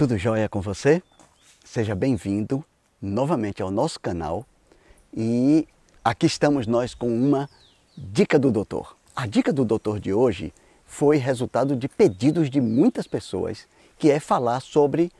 Tudo jóia com você? Seja bem-vindo novamente ao nosso canal e aqui estamos nós com uma dica do doutor. A dica do doutor de hoje foi resultado de pedidos de muitas pessoas, que é falar sobre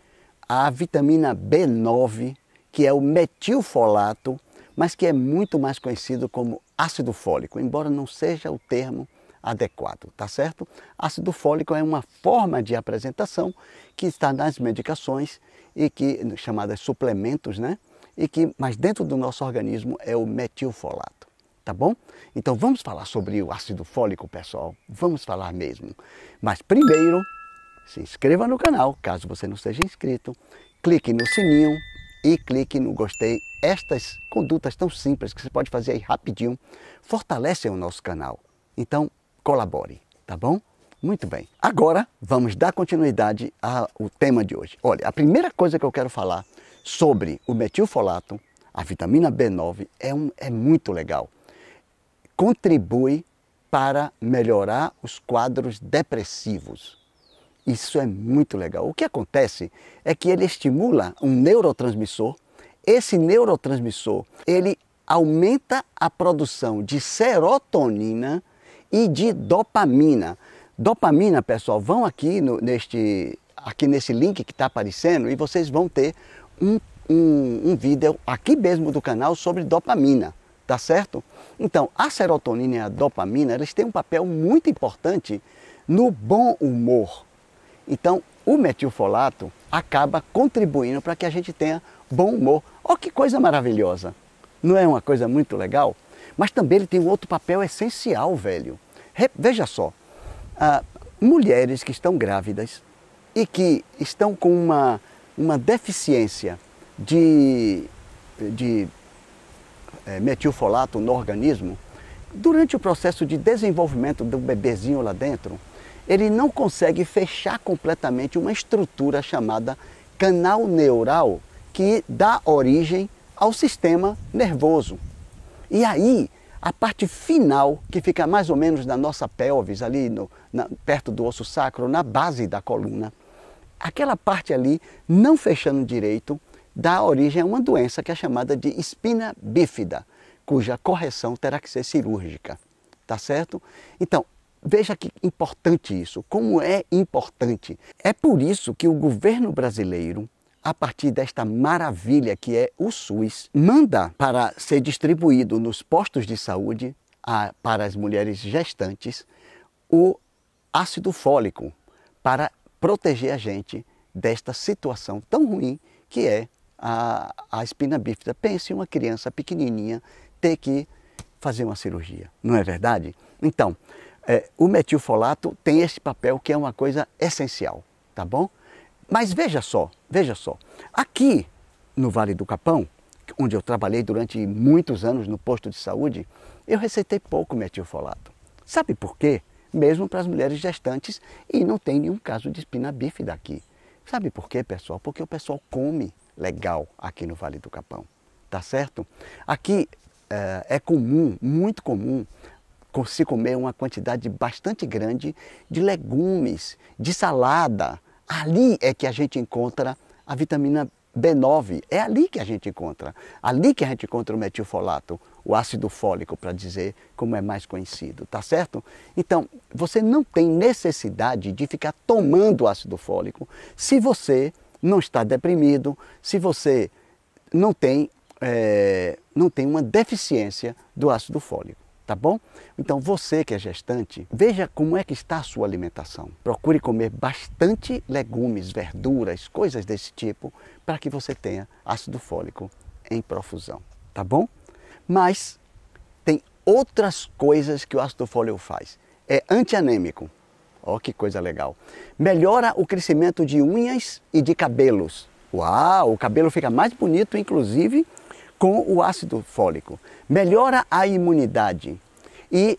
a vitamina B9, que é o metilfolato, mas que é muito mais conhecido como ácido fólico, embora não seja o termo adequado, tá certo? Ácido fólico é uma forma de apresentação que está nas medicações e que chamadas suplementos, né? E que, mas dentro do nosso organismo é o metilfolato, tá bom? Então vamos falar sobre o ácido fólico, pessoal. Vamos falar mesmo. Mas primeiro, se inscreva no canal, caso você não seja inscrito, clique no sininho e clique no gostei. Estas condutas tão simples que você pode fazer aí rapidinho fortalecem o nosso canal. Então, colabore, tá bom? Muito bem. Agora vamos dar continuidade ao tema de hoje. Olha, a primeira coisa que eu quero falar sobre o metilfolato, a vitamina B9, é, um, é muito legal. Contribui para melhorar os quadros depressivos. Isso é muito legal. O que acontece é que ele estimula um neurotransmissor. Esse neurotransmissor, ele aumenta a produção de serotonina e de dopamina. Dopamina, pessoal, vão aqui no, neste aqui nesse link que está aparecendo e vocês vão ter um, um, um vídeo aqui mesmo do canal sobre dopamina, tá certo? Então, a serotonina e a dopamina, eles têm um papel muito importante no bom humor. Então, o metilfolato acaba contribuindo para que a gente tenha bom humor. Olha que coisa maravilhosa! Não é uma coisa muito legal? Mas também ele tem um outro papel essencial, velho. Veja só, ah, mulheres que estão grávidas e que estão com uma, uma deficiência de, de é, metilfolato no organismo, durante o processo de desenvolvimento do bebezinho lá dentro, ele não consegue fechar completamente uma estrutura chamada canal neural que dá origem ao sistema nervoso. E aí, a parte final, que fica mais ou menos na nossa pelvis, ali no, na, perto do osso sacro, na base da coluna, aquela parte ali, não fechando direito, dá origem a uma doença que é chamada de espina bífida, cuja correção terá que ser cirúrgica. Tá certo? Então, Veja que importante isso, como é importante. É por isso que o governo brasileiro a partir desta maravilha que é o SUS, manda para ser distribuído nos postos de saúde a, para as mulheres gestantes o ácido fólico para proteger a gente desta situação tão ruim que é a, a espina bífida. Pense em uma criança pequenininha ter que fazer uma cirurgia, não é verdade? Então, é, o metilfolato tem esse papel que é uma coisa essencial, tá bom? Mas veja só, veja só. Aqui no Vale do Capão, onde eu trabalhei durante muitos anos no posto de saúde, eu receitei pouco metilfolato. Sabe por quê? Mesmo para as mulheres gestantes e não tem nenhum caso de espina bífida aqui. Sabe por quê, pessoal? Porque o pessoal come legal aqui no Vale do Capão, tá certo? Aqui eh, é, comum, muito comum, se comer uma quantidade bastante grande de legumes, de salada, ali é que a gente encontra a vitamina B9, é ali que a gente encontra, ali que a gente encontra o metilfolato, o ácido fólico, para dizer como é mais conhecido, tá certo? Então, você não tem necessidade de ficar tomando ácido fólico se você não está deprimido, se você não tem, é, não tem uma deficiência do ácido fólico tá bom? Então você que é gestante, veja como é que está a sua alimentação. Procure comer bastante legumes, verduras, coisas desse tipo, para que você tenha ácido fólico em profusão, tá bom? Mas tem outras coisas que o ácido fólico faz. É antianêmico. Ó, que coisa legal. Melhora o crescimento de unhas e de cabelos. Uau, o cabelo fica mais bonito, inclusive, com o ácido fólico. Melhora a imunidade e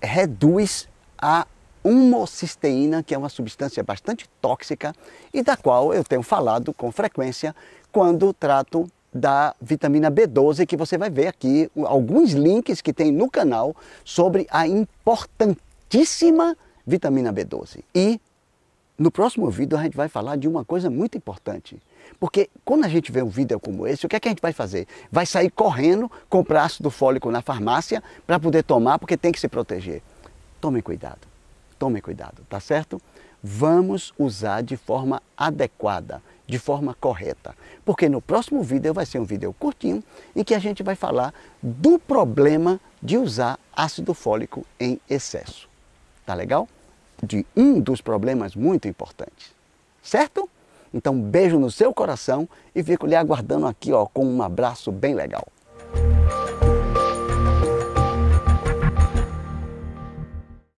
reduz a homocisteína que é uma substância bastante tóxica e da qual eu tenho falado com frequência quando trato da vitamina B12, que você vai ver aqui alguns links que tem no canal sobre a importantíssima vitamina B12. E no próximo vídeo a gente vai falar de uma coisa muito importante. Porque quando a gente vê um vídeo como esse, o que é que a gente vai fazer? Vai sair correndo, comprar ácido fólico na farmácia para poder tomar, porque tem que se proteger. Tome cuidado, tome cuidado, tá certo? Vamos usar de forma adequada, de forma correta. Porque no próximo vídeo vai ser um vídeo curtinho em que a gente vai falar do problema de usar ácido fólico em excesso. Tá legal? de um dos problemas muito importantes. Certo? Então, beijo no seu coração e fico lhe aguardando aqui ó, com um abraço bem legal.